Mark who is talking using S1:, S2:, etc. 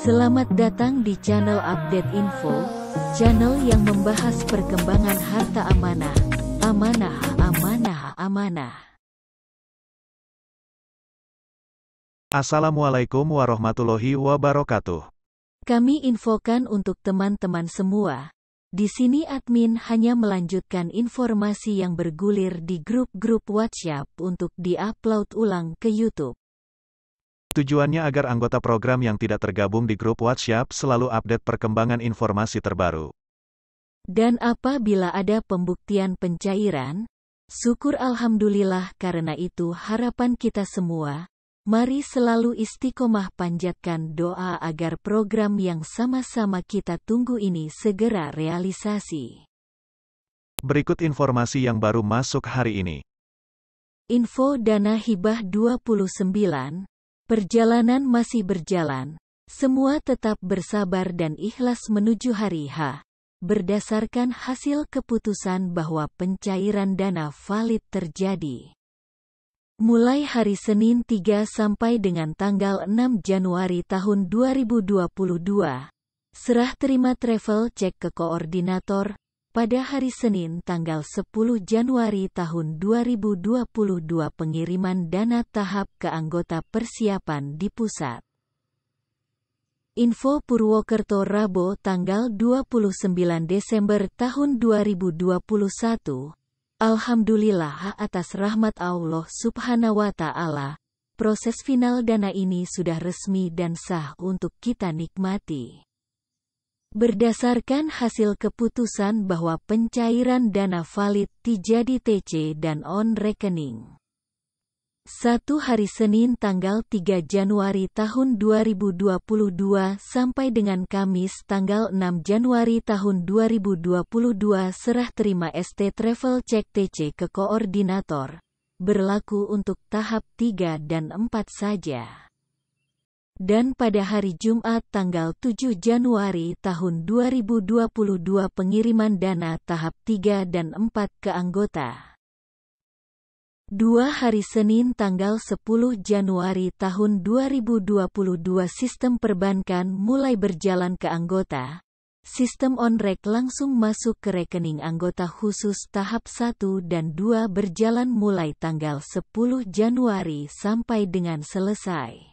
S1: Selamat datang di channel Update Info, channel yang membahas perkembangan harta amanah, amanah, amanah, amanah.
S2: Assalamualaikum warahmatullahi wabarakatuh.
S1: Kami infokan untuk teman-teman semua, di sini admin hanya melanjutkan informasi yang bergulir di grup-grup WhatsApp untuk di-upload ulang ke YouTube.
S2: Tujuannya agar anggota program yang tidak tergabung di grup WhatsApp selalu update perkembangan informasi terbaru.
S1: Dan apabila ada pembuktian pencairan, syukur Alhamdulillah karena itu harapan kita semua, mari selalu istiqomah panjatkan doa agar program yang sama-sama kita tunggu ini segera realisasi.
S2: Berikut informasi yang baru masuk hari ini.
S1: Info Dana Hibah 29, Perjalanan masih berjalan. Semua tetap bersabar dan ikhlas menuju hari H. Berdasarkan hasil keputusan bahwa pencairan dana valid terjadi. Mulai hari Senin 3 sampai dengan tanggal 6 Januari tahun 2022, serah terima travel cek ke koordinator pada hari Senin tanggal 10 Januari tahun 2022 pengiriman dana tahap ke anggota persiapan di pusat. Info Purwokerto Rabu tanggal 29 Desember tahun 2021. Alhamdulillah atas rahmat Allah subhanahu wa ta'ala, proses final dana ini sudah resmi dan sah untuk kita nikmati. Berdasarkan hasil keputusan bahwa pencairan dana valid dijadi TC dan on rekening. satu hari Senin tanggal 3 Januari tahun 2022 sampai dengan Kamis tanggal 6 Januari tahun 2022 serah terima ST Travel Check TC ke koordinator. Berlaku untuk tahap 3 dan 4 saja dan pada hari Jumat tanggal 7 Januari tahun 2022 pengiriman dana tahap 3 dan 4 ke anggota. Dua hari Senin tanggal 10 Januari tahun 2022 sistem perbankan mulai berjalan ke anggota. Sistem on langsung masuk ke rekening anggota khusus tahap 1 dan 2 berjalan mulai tanggal 10 Januari sampai dengan selesai.